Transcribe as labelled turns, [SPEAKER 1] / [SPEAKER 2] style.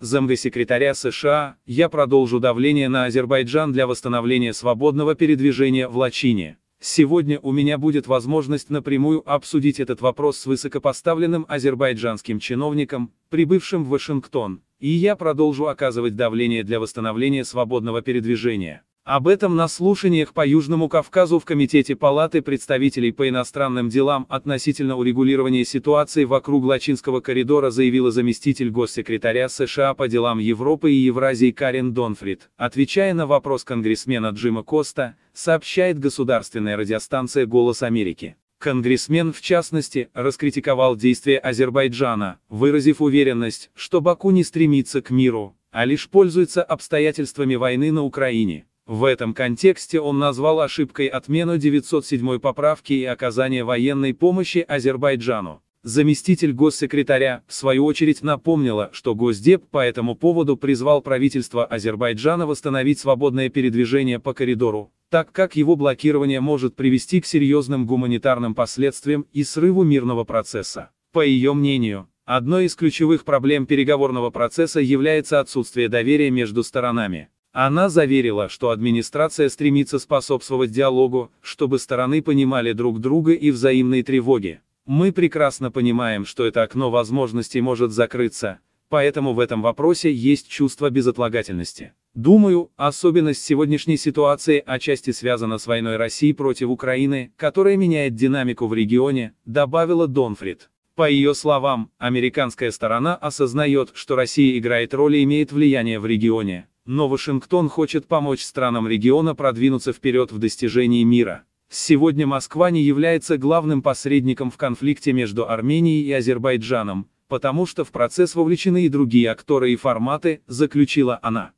[SPEAKER 1] замвесекретаря США, я продолжу давление на Азербайджан для восстановления свободного передвижения в Лачине. Сегодня у меня будет возможность напрямую обсудить этот вопрос с высокопоставленным азербайджанским чиновником, прибывшим в Вашингтон, и я продолжу оказывать давление для восстановления свободного передвижения. Об этом на слушаниях по Южному Кавказу в Комитете Палаты представителей по иностранным делам относительно урегулирования ситуации вокруг Лачинского коридора заявила заместитель госсекретаря США по делам Европы и Евразии Карен Донфрид. Отвечая на вопрос конгрессмена Джима Коста, сообщает государственная радиостанция «Голос Америки». Конгрессмен, в частности, раскритиковал действия Азербайджана, выразив уверенность, что Баку не стремится к миру, а лишь пользуется обстоятельствами войны на Украине. В этом контексте он назвал ошибкой отмену 907 поправки и оказание военной помощи Азербайджану. Заместитель госсекретаря, в свою очередь, напомнила, что Госдеп по этому поводу призвал правительство Азербайджана восстановить свободное передвижение по коридору, так как его блокирование может привести к серьезным гуманитарным последствиям и срыву мирного процесса. По ее мнению, одной из ключевых проблем переговорного процесса является отсутствие доверия между сторонами. Она заверила, что администрация стремится способствовать диалогу, чтобы стороны понимали друг друга и взаимные тревоги. Мы прекрасно понимаем, что это окно возможностей может закрыться, поэтому в этом вопросе есть чувство безотлагательности. Думаю, особенность сегодняшней ситуации отчасти связана с войной России против Украины, которая меняет динамику в регионе, добавила Донфрид. По ее словам, американская сторона осознает, что Россия играет роль и имеет влияние в регионе, но Вашингтон хочет помочь странам региона продвинуться вперед в достижении мира. Сегодня Москва не является главным посредником в конфликте между Арменией и Азербайджаном, потому что в процесс вовлечены и другие акторы и форматы, заключила она.